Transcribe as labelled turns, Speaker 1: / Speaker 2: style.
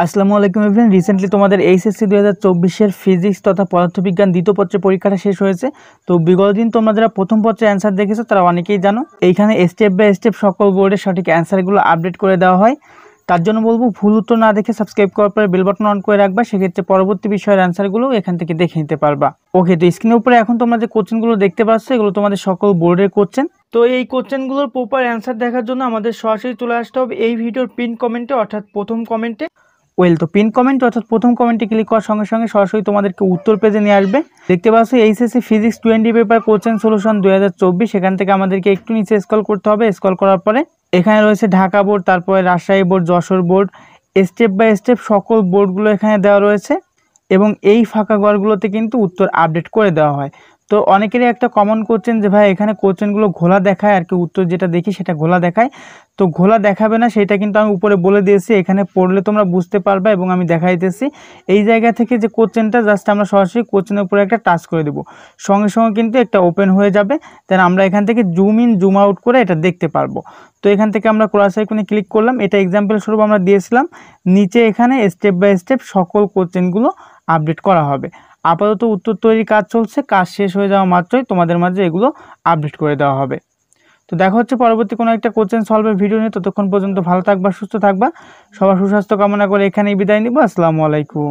Speaker 1: আসসালামু আলাইকুম everyone recently তোমাদের এইচএসসি দু হাজার চব্বিশের ফিজিক্স তথা পদার্থবিজ্ঞান দ্বিতীয় পত্রে পরীক্ষাটা শেষ হয়েছে তো বিগত দিন তোমরা যারা প্রথম পত্রে অ্যান্সার দেখেছো তারা অনেকেই জানো এইখানে স্টেপ বাই স্টেপ সকল বোর্ডের সঠিক অ্যান্সারগুলো আপডেট করে দেওয়া হয় তার জন্য বলবো ভুল উত্তর না দেখে সাবস্ক্রাইব করার পরে বেল বাটন অন করে রাখবা সেক্ষেত্রে পরবর্তী বিষয়ের অ্যান্সারগুলো এখান থেকে দেখে নিতে পারবা ওকে তো স্ক্রিনের উপরে এখন তোমাদের যে কোশ্চেনগুলো দেখতে পাচ্ছ এগুলো তোমাদের সকল বোর্ডের কোশ্চেন তো এই কোশ্চেনগুলোর প্রপার অ্যান্সার দেখার জন্য আমাদের সরাসরি চলে আসতে হবে এই ভিডিওর পিন কমেন্টে অর্থাৎ প্রথম কমেন্টে ওয়েল তো পিন কমেন্ট অর্থাৎ প্রথম কমেন্টে ক্লিক করার সঙ্গে সঙ্গে সরাসরি তোমাদেরকে উত্তর পেজে নিয়ে আসবে দেখতে পাচ্ছ HSC physics twenty paper coaching solution দু সেখান থেকে আমাদেরকে একটু নিচে স্কল করতে হবে স্কল করার পরে এখানে রয়েছে ঢাকা বোর্ড তারপরে Rajshahi board Jessore board step by step সকল বোর্ডগুলো এখানে দেওয়া রয়েছে এবং এই ফাঁকা ঘরগুলোতে কিন্তু উত্তর আপডেট করে দেওয়া হয় তো অনেকেরই একটা কমন করছেন যে ভাই এখানে কোশ্চেনগুলো ঘোলা দেখায় আর কি উত্তর যেটা দেখি সেটা ঘোলা দেখায় তো ঘোলা দেখাবে না সেটা কিন্তু আমি উপরে বলে দিয়েছি এখানে পড়লে তোমরা বুঝতে পারবে এবং আমি দেখাইতেছি এই জায়গা থেকে যে কোশ্চেনটা জাস্ট আমরা সরাসরি কোশ্চেনের উপরে একটা টাচ করে দেবো সঙ্গে সঙ্গে কিন্তু একটা ওপেন হয়ে যাবে দেন আমরা এখান থেকে জুম ইন জুম আউট করে এটা দেখতে পারবো তো এখান থেকে আমরা ক্রস আইকনে ক্লিক করলাম এটা এক্সাম্পল স্বরূপ আমরা দিয়েছিলাম নিচে এখানে স্টেপ বাই স্টেপ সকল কোশ্চেনগুলো আপডেট করা হবে আপাতত উত্তর তৈরির কাজ চলছে কাজ শেষ হয়ে যাওয়া মাত্রই তোমাদের মাঝে এগুলো আপডেট করে দেওয়া হবে তো দেখা হচ্ছে পরবর্তী কোনো একটা কোচেন সলভের ভিডিও নিয়ে ততক্ষণ পর্যন্ত ভালো থাকবা সুস্থ থাকবা সবার সুস্বাস্থ্য কামনা করে এখানেই বিদায় নিব আসসালামু আলাইকুম